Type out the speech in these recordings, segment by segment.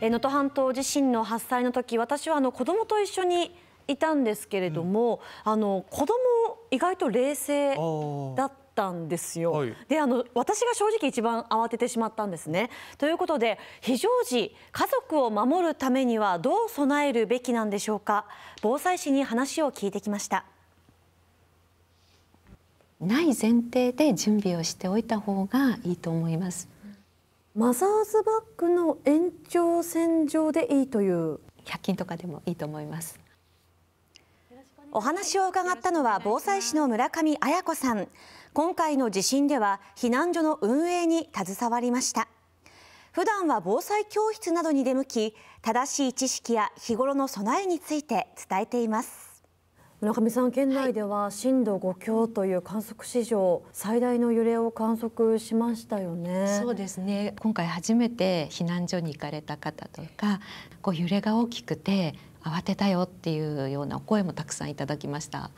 え能登半島地震の発災の時私はあの子供と一緒にいたんですけれども、うん、あの子供意外と冷静だったたんですよ。はい、であの私が正直一番慌ててしまったんですね。ということで非常時家族を守るためにはどう備えるべきなんでしょうか防災士に話を聞いてきました。ない前提で準備をしておいた方がいいと思います。マザーズバッグの延長線上でいいという百均とかでもいいと思いますお話を伺ったのは防災士の村上彩子さん今回の地震では避難所の運営に携わりました普段は防災教室などに出向き正しい知識や日頃の備えについて伝えています村上さん県内では震度5強という観測史上最大の揺れを観測しましたよね、そうですね今回初めて避難所に行かれた方とかこう揺れが大きくて慌てたよっていうようなお声もたくさんいただきました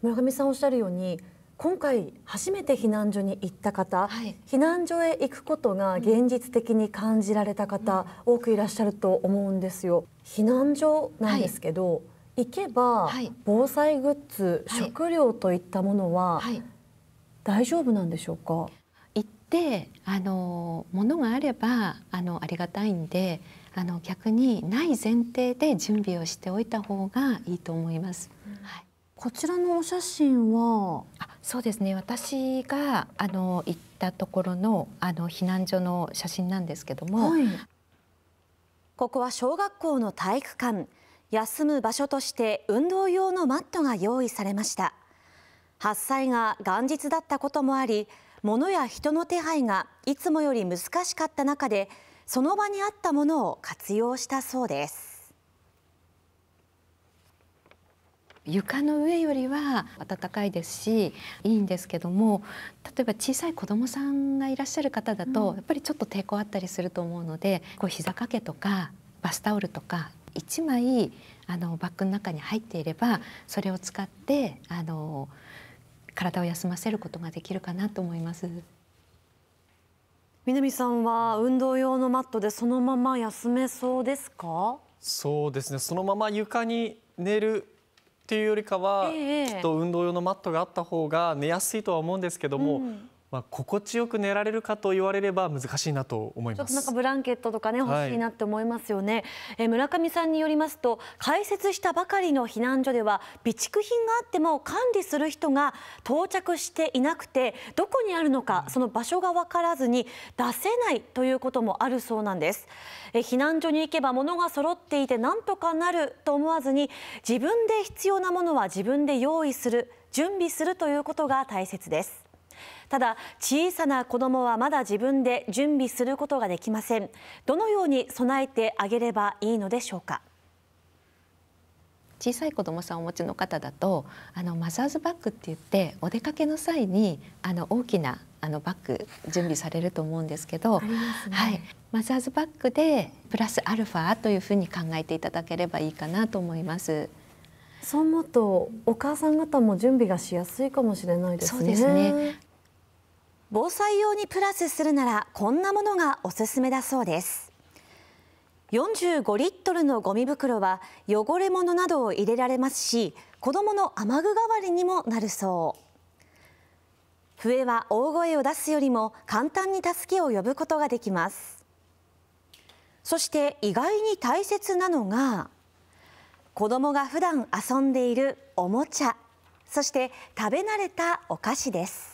村上さんおっしゃるように今回初めて避難所に行った方、はい、避難所へ行くことが現実的に感じられた方、うん、多くいらっしゃると思うんですよ避難所なんですけど、はい行けば、はい、防災グッズ、はい、食料といったものは、はい、大丈夫なんでしょうか行ってあの物があればあのありがたいんであの逆にない前提で準備をしておいた方がいいと思います。はいこちらのお写真はあそうですね私があの行ったところのあの避難所の写真なんですけども、はい、ここは小学校の体育館休む場所として運動用のマットが用意されました発災が元日だったこともあり物や人の手配がいつもより難しかった中でその場にあったものを活用したそうです床の上よりは暖かいですしいいんですけども例えば小さい子どもさんがいらっしゃる方だと、うん、やっぱりちょっと抵抗あったりすると思うのでこう膝掛けとかバスタオルとか1枚あのバッグの中に入っていればそれを使ってあの体を休ませることができるかなと思います。南さんは運動用のマットでそのまま休めそうですか？そうですね。そのまま床に寝るっていうよりかは、ええ、きっと運動用のマットがあった方が寝やすいとは思うんですけども、うん、まあ、心地よく寝られるかと言われれば難しいなと思いますなんかブランケットとかね欲しいなって思いますよね、はい、え村上さんによりますと開設したばかりの避難所では備蓄品があっても管理する人が到着していなくてどこにあるのかその場所が分からずに出せないということもあるそうなんですえ避難所に行けば物が揃っていて何とかなると思わずに自分で必要なものは自分で用意する準備するということが大切ですただ小さな子どもはまだ自分で準備することができませんどのように備えてあげればいいのでしょうか小さい子どもさんをお持ちの方だとあのマザーズバッグって言ってお出かけの際にあの大きなあのバッグ準備されると思うんですけど、ね、はい、マザーズバッグでプラスアルファというふうに考えていただければいいかなと思います。そう思うとお母さん方も準備がしやすいかもしれないですね。そうですね防災用にプラスするならこんなものがおすすめだそうです45リットルのゴミ袋は汚れ物などを入れられますし子どもの雨具代わりにもなるそう笛は大声を出すよりも簡単に助けを呼ぶことができますそして意外に大切なのが子どもが普段遊んでいるおもちゃそして食べ慣れたお菓子です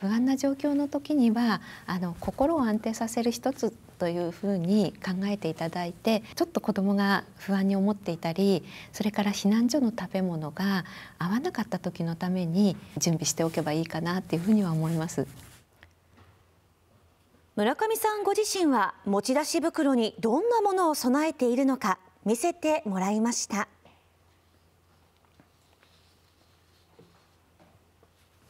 不安な状況の時にはあの心を安定させる一つというふうに考えていただいてちょっと子どもが不安に思っていたりそれから避難所の食べ物が合わなかった時のために準備しておけばいいかなっていうふうには思います。村上さんご自身は持ち出し袋にどんなものを備えているのか見せてもらいました。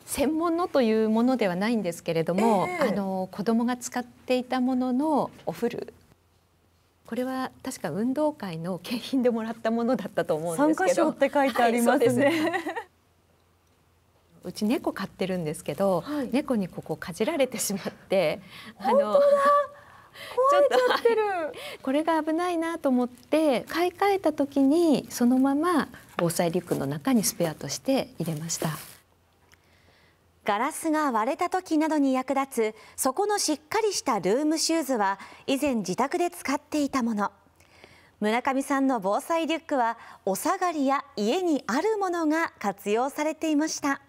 専門のというものではないんですけれども、えー、あの子供が使っていたもののおフルこれは確か運動会の景品でもらったものだったと思うんですけど。って書いてありますね。はい、うち猫飼ってるんですけど、はい、猫にここかじられてしまって、あの。ちょっとってるこれが危ないなと思って買い替えた時にそのまま防災リュックの中にスペアとして入れました。ガラスが割れた時などに役立つ底のしっかりしたルームシューズは以前自宅で使っていたもの村上さんの防災リュックはお下がりや家にあるものが活用されていました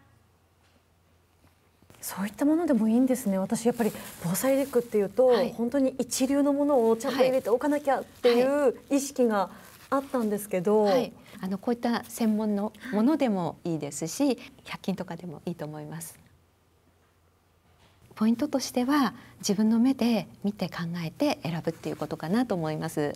そういったものでもいいんですね私やっぱり防災リュックっていうと、はい、本当に一流のものをちゃんと入れておかなきゃっていう意識があったんですけど、はいはい、あのこういった専門のものでもいいですし100均とかでもいいと思います。ポイントとしては自分の目で見て考えて選ぶっていうことかなと思います。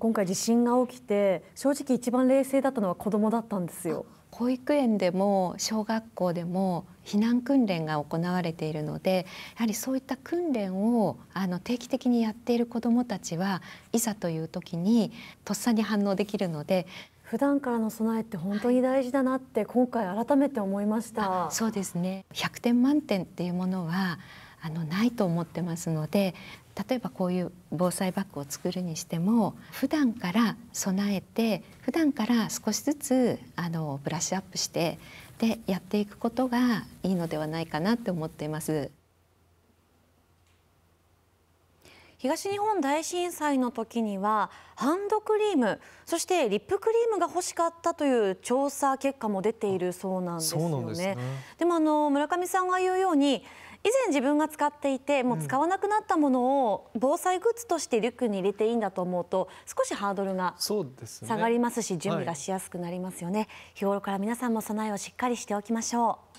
今回地震が起きて正直一番冷静だったのは子供だったんですよ保育園でも小学校でも避難訓練が行われているのでやはりそういった訓練をあの定期的にやっている子どもたちはいざという時にとっさに反応できるので普段からの備えって本当に大事だなって今回改めて思いました、はい、そうですね100点満点っていうものはあのないと思ってますので例えばこういう防災バッグを作るにしても普段から備えて普段から少しずつあのブラッシュアップしてでやっていくことがいいのではないかなって思っています。東日本大震災の時にはハンドクリームそしてリップクリームが欲しかったという調査結果も出ているそうなんですよね。でねでもあの村上さんが言うように以前自分が使っていてもう使わなくなったものを防災グッズとしてリュックに入れていいんだと思うと少しハードルが下がりますし準備がしやすくなりますよね、日頃から皆さんも備えをしっかりしておきましょう。